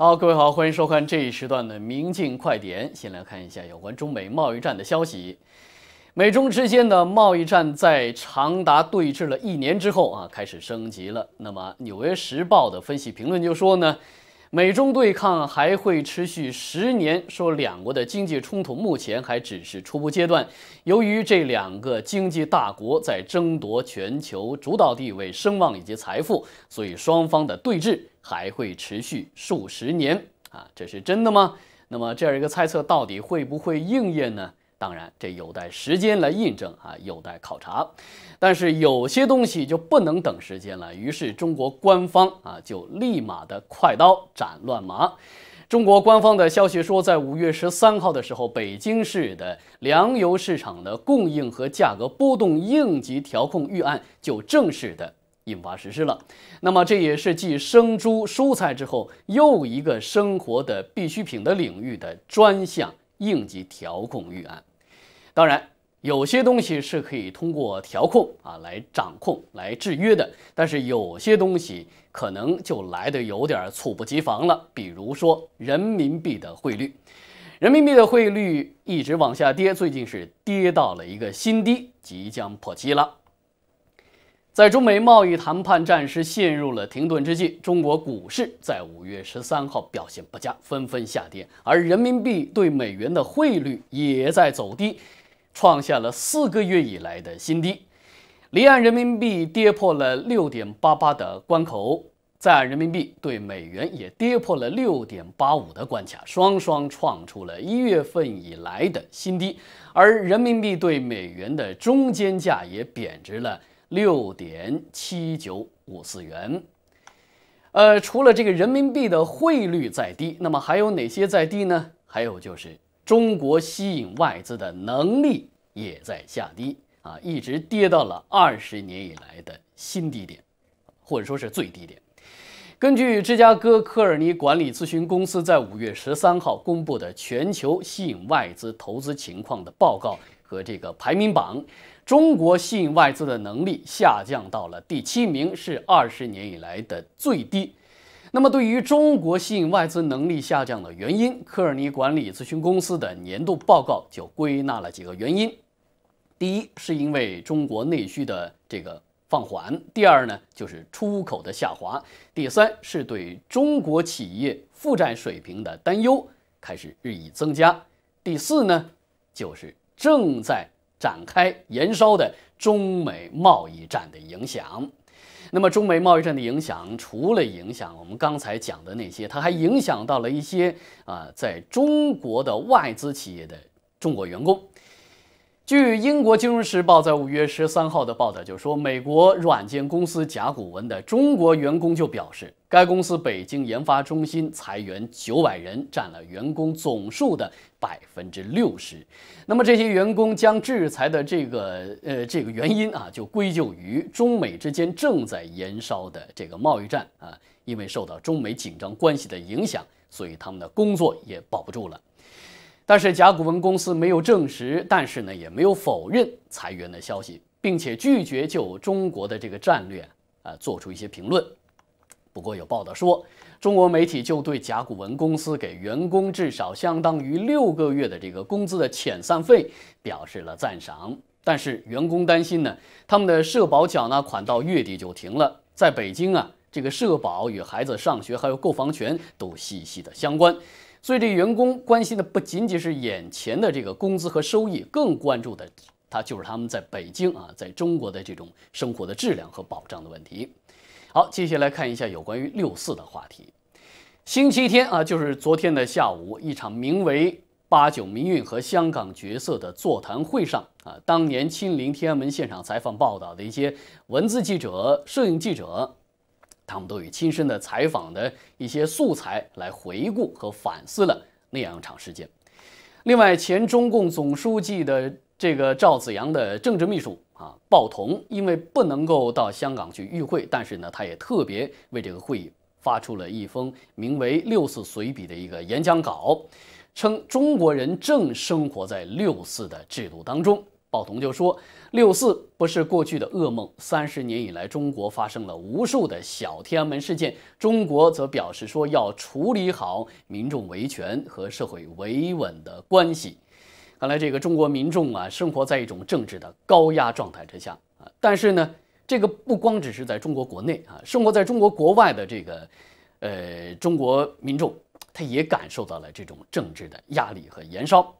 好，各位好，欢迎收看这一时段的《明镜快点》。先来看一下有关中美贸易战的消息。美中之间的贸易战在长达对峙了一年之后啊，开始升级了。那么，《纽约时报》的分析评论就说呢，美中对抗还会持续十年，说两国的经济冲突目前还只是初步阶段。由于这两个经济大国在争夺全球主导地位、声望以及财富，所以双方的对峙。还会持续数十年啊，这是真的吗？那么这样一个猜测到底会不会应验呢？当然，这有待时间来印证啊，有待考察。但是有些东西就不能等时间了，于是中国官方啊就立马的快刀斩乱麻。中国官方的消息说，在五月十三号的时候，北京市的粮油市场的供应和价格波动应急调控预案就正式的。引发实施了，那么这也是继生猪、蔬菜之后又一个生活的必需品的领域的专项应急调控预案。当然，有些东西是可以通过调控啊来掌控、来制约的，但是有些东西可能就来得有点猝不及防了。比如说人民币的汇率，人民币的汇率一直往下跌，最近是跌到了一个新低，即将破七了。在中美贸易谈判暂时陷入了停顿之际，中国股市在五月十三号表现不佳，纷纷下跌，而人民币对美元的汇率也在走低，创下了四个月以来的新低。离岸人民币跌破了六点八八的关口，在岸人民币对美元也跌破了六点八五的关卡，双双创出了一月份以来的新低。而人民币对美元的中间价也贬值了。六点七九五四元，呃，除了这个人民币的汇率在低，那么还有哪些在低呢？还有就是中国吸引外资的能力也在下跌啊，一直跌到了二十年以来的新低点，或者说是最低点。根据芝加哥科尔尼管理咨询公司在五月十三号公布的全球吸引外资投资情况的报告和这个排名榜。中国吸引外资的能力下降到了第七名，是二十年以来的最低。那么，对于中国吸引外资能力下降的原因，科尔尼管理咨询公司的年度报告就归纳了几个原因：第一，是因为中国内需的这个放缓；第二呢，就是出口的下滑；第三，是对中国企业负债水平的担忧开始日益增加；第四呢，就是正在。展开延烧的中美贸易战的影响，那么中美贸易战的影响，除了影响我们刚才讲的那些，它还影响到了一些啊，在中国的外资企业的中国员工。据英国金融时报在五月十三号的报道，就说美国软件公司甲骨文的中国员工就表示，该公司北京研发中心裁员九百人，占了员工总数的百分之六十。那么这些员工将制裁的这个呃这个原因啊，就归咎于中美之间正在延烧的这个贸易战啊，因为受到中美紧张关系的影响，所以他们的工作也保不住了。但是甲骨文公司没有证实，但是呢也没有否认裁员的消息，并且拒绝就中国的这个战略啊做出一些评论。不过有报道说，中国媒体就对甲骨文公司给员工至少相当于六个月的这个工资的遣散费表示了赞赏。但是员工担心呢，他们的社保缴纳款到月底就停了。在北京啊，这个社保与孩子上学还有购房权都息息的相关。所以，这员工关心的不仅仅是眼前的这个工资和收益，更关注的，他就是他们在北京啊，在中国的这种生活的质量和保障的问题。好，接下来看一下有关于六四的话题。星期天啊，就是昨天的下午，一场名为“八九民运和香港角色”的座谈会上啊，当年亲临天安门现场采访报道的一些文字记者、摄影记者。他们都以亲身的采访的一些素材来回顾和反思了那样长时间。另外，前中共总书记的这个赵紫阳的政治秘书啊，鲍同，因为不能够到香港去与会，但是呢，他也特别为这个会议发出了一封名为《六四随笔》的一个演讲稿，称中国人正生活在六四的制度当中。报童就说：“六四不是过去的噩梦。三十年以来，中国发生了无数的小天安门事件。中国则表示说要处理好民众维权和社会维稳的关系。看来，这个中国民众啊，生活在一种政治的高压状态之下啊。但是呢，这个不光只是在中国国内啊，生活在中国国外的这个，呃，中国民众，他也感受到了这种政治的压力和燃烧。”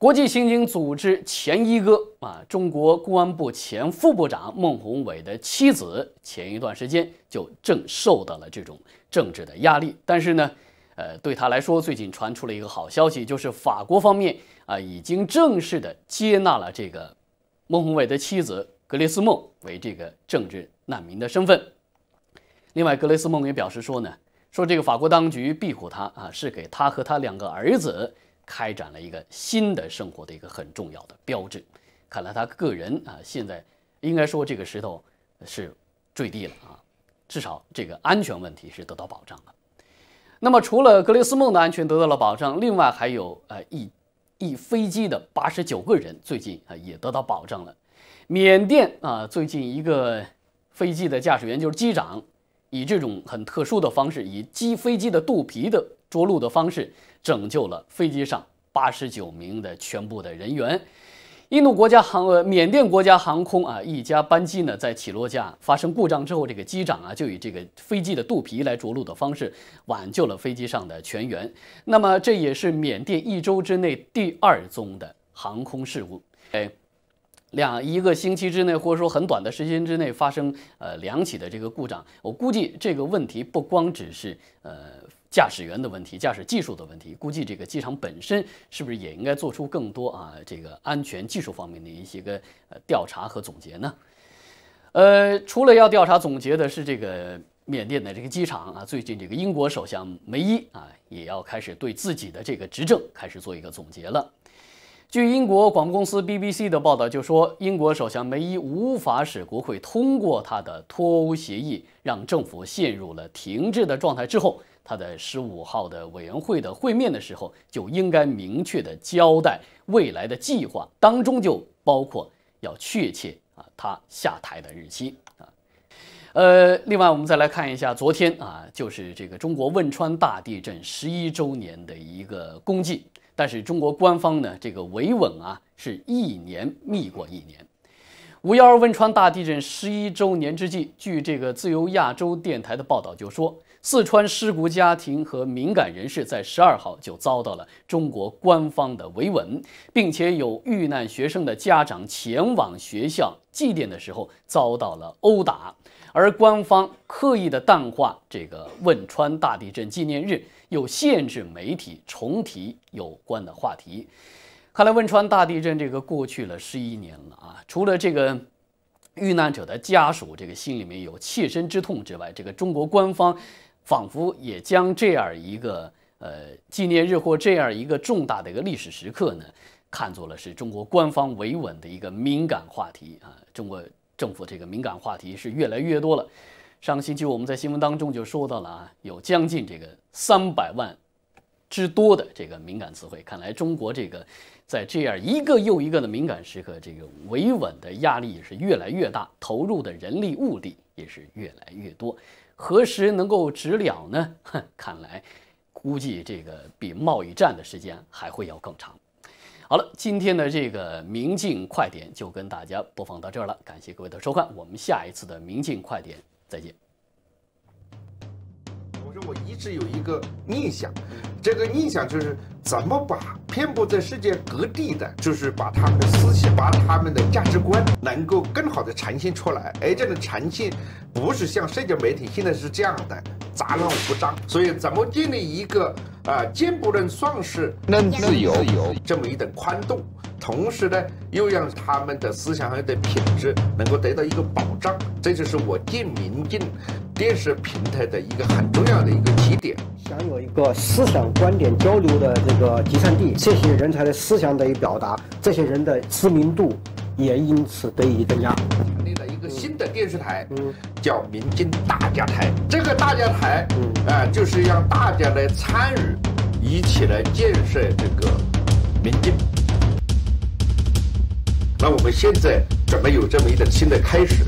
国际刑警组织前一哥啊，中国公安部前副部长孟宏伟的妻子，前一段时间就正受到了这种政治的压力。但是呢，呃，对他来说，最近传出了一个好消息，就是法国方面啊，已经正式的接纳了这个孟宏伟的妻子格雷斯·孟为这个政治难民的身份。另外，格雷斯·孟也表示说呢，说这个法国当局庇护他啊，是给他和他两个儿子。开展了一个新的生活的一个很重要的标志，看来他个人啊，现在应该说这个石头是坠地了啊，至少这个安全问题是得到保障了。那么除了格雷斯梦的安全得到了保障，另外还有呃一一飞机的八十九个人最近啊也得到保障了。缅甸啊最近一个飞机的驾驶员就是机长。以这种很特殊的方式，以机飞机的肚皮的着陆的方式，拯救了飞机上八十九名的全部的人员。印度国家航呃缅甸国家航空啊，一家班机呢在起落架发生故障之后，这个机长啊就以这个飞机的肚皮来着陆的方式，挽救了飞机上的全员。那么这也是缅甸一周之内第二宗的航空事故。哎。两一个星期之内，或者说很短的时间之内发生呃两起的这个故障，我估计这个问题不光只是呃驾驶员的问题，驾驶技术的问题，估计这个机场本身是不是也应该做出更多啊这个安全技术方面的一些个呃调查和总结呢？呃，除了要调查总结的是这个缅甸的这个机场啊，最近这个英国首相梅伊啊也要开始对自己的这个执政开始做一个总结了。据英国广播公司 BBC 的报道，就说英国首相梅伊无法使国会通过他的脱欧协议，让政府陷入了停滞的状态之后，他在十五号的委员会的会面的时候，就应该明确的交代未来的计划，当中就包括要确切啊他下台的日期啊。呃，另外我们再来看一下昨天啊，就是这个中国汶川大地震十一周年的一个公祭。但是中国官方呢，这个维稳啊，是一年密过一年。五幺二汶川大地震十一周年之际，据这个自由亚洲电台的报道就说，四川失独家庭和敏感人士在十二号就遭到了中国官方的维稳，并且有遇难学生的家长前往学校祭奠的时候遭到了殴打。而官方刻意的淡化这个汶川大地震纪念日，又限制媒体重提有关的话题。看来汶川大地震这个过去了十一年了啊，除了这个遇难者的家属这个心里面有切身之痛之外，这个中国官方仿佛也将这样一个呃纪念日或这样一个重大的一个历史时刻呢，看作了是中国官方维稳的一个敏感话题啊，中国。政府这个敏感话题是越来越多了。上个星期我们在新闻当中就说到了啊，有将近这个三百万之多的这个敏感词汇。看来中国这个在这样一个又一个的敏感时刻，这个维稳的压力也是越来越大，投入的人力物力也是越来越多。何时能够止了呢？哼，看来估计这个比贸易战的时间还会要更长。好了，今天的这个《明镜快点》就跟大家播放到这儿了，感谢各位的收看，我们下一次的《明镜快点》再见。我说我一直有一个念想，这个念想就是怎么把。遍布在世界各地的，就是把他们思想、把他们的价值观能够更好的呈现出来。而这种呈现，不是像社交媒体现在是这样的杂乱无章。所以，怎么建立一个啊，见不能算是任自由这么一种宽度？同时呢，又让他们的思想上的品质能够得到一个保障，这就是我建民进，电视平台的一个很重要的一个起点。想有一个思想观点交流的这个集散地，这些人才的思想得以表达，这些人的知名度也因此得以增加。成立了一个新的电视台，嗯，叫民进大家台。这个大家台，嗯，啊，就是让大家来参与，一起来建设这个民进。那我们现在怎么有这么一个新的开始？